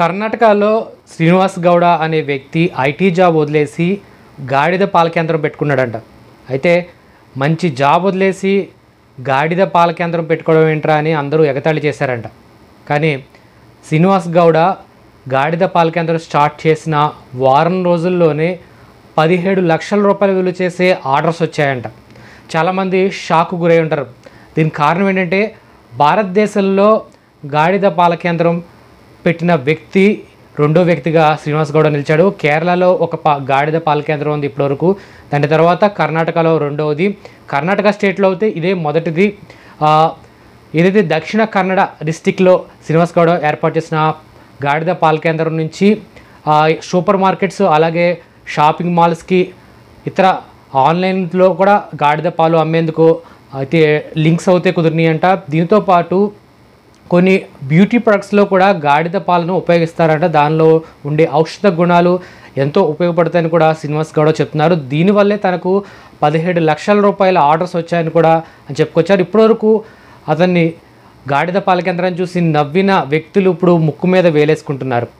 కర్ణాటకలో శ్రీనివాస్ గౌడ అనే వ్యక్తి ఐటీ జాబ్ వదిలేసి గాడిద పాల కేంద్రం పెట్టుకున్నాడంట అయితే మంచి జాబ్ వదిలేసి గాడిద పాల కేంద్రం పెట్టుకోవడం ఏంట్రా అని అందరూ ఎగతాళి చేశారంట కానీ శ్రీనివాస్ గౌడ గాడిద పాల కేంద్రం స్టార్ట్ చేసిన వారం రోజుల్లోనే పదిహేడు లక్షల రూపాయలు విలువ చేసే ఆర్డర్స్ వచ్చాయంట చాలామంది షాక్ గురై ఉంటారు దీనికి కారణం ఏంటంటే భారతదేశంలో గాడిద పాల కేంద్రం పెట్టిన వ్యక్తి రెండో వ్యక్తిగా శ్రీనివాస్ గౌడ నిలిచాడు కేరళలో ఒక పా గాడిద పాల కేంద్రం ఉంది ఇప్పటివరకు దాని తర్వాత కర్ణాటకలో రెండవది కర్ణాటక స్టేట్లో అయితే ఇదే మొదటిది ఏదైతే దక్షిణ కన్నడ డిస్టిక్లో శ్రీనివాస్ గౌడ ఏర్పాటు చేసిన గాడిద పాల కేంద్రం నుంచి సూపర్ మార్కెట్స్ అలాగే షాపింగ్ మాల్స్కి ఇతర ఆన్లైన్లో కూడా గాడిద పాలు అమ్మేందుకు అయితే లింక్స్ అవుతే కుదిరినాయి అంట దీంతో పాటు కొన్ని బ్యూటీ ప్రొడక్ట్స్లో కూడా గాడిద పాలను ఉపయోగిస్తారంట దానిలో ఉండే ఔషధ గుణాలు ఎంతో ఉపయోగపడతాయని కూడా శ్రీనివాస్ గౌడ చెప్తున్నారు దీనివల్లే తనకు పదిహేడు లక్షల రూపాయల ఆర్డర్స్ వచ్చాయని కూడా అని చెప్పుకొచ్చారు ఇప్పటివరకు అతన్ని గాడిద పాల కేంద్రం చూసి నవ్విన వ్యక్తులు ఇప్పుడు ముక్కు మీద వేలేసుకుంటున్నారు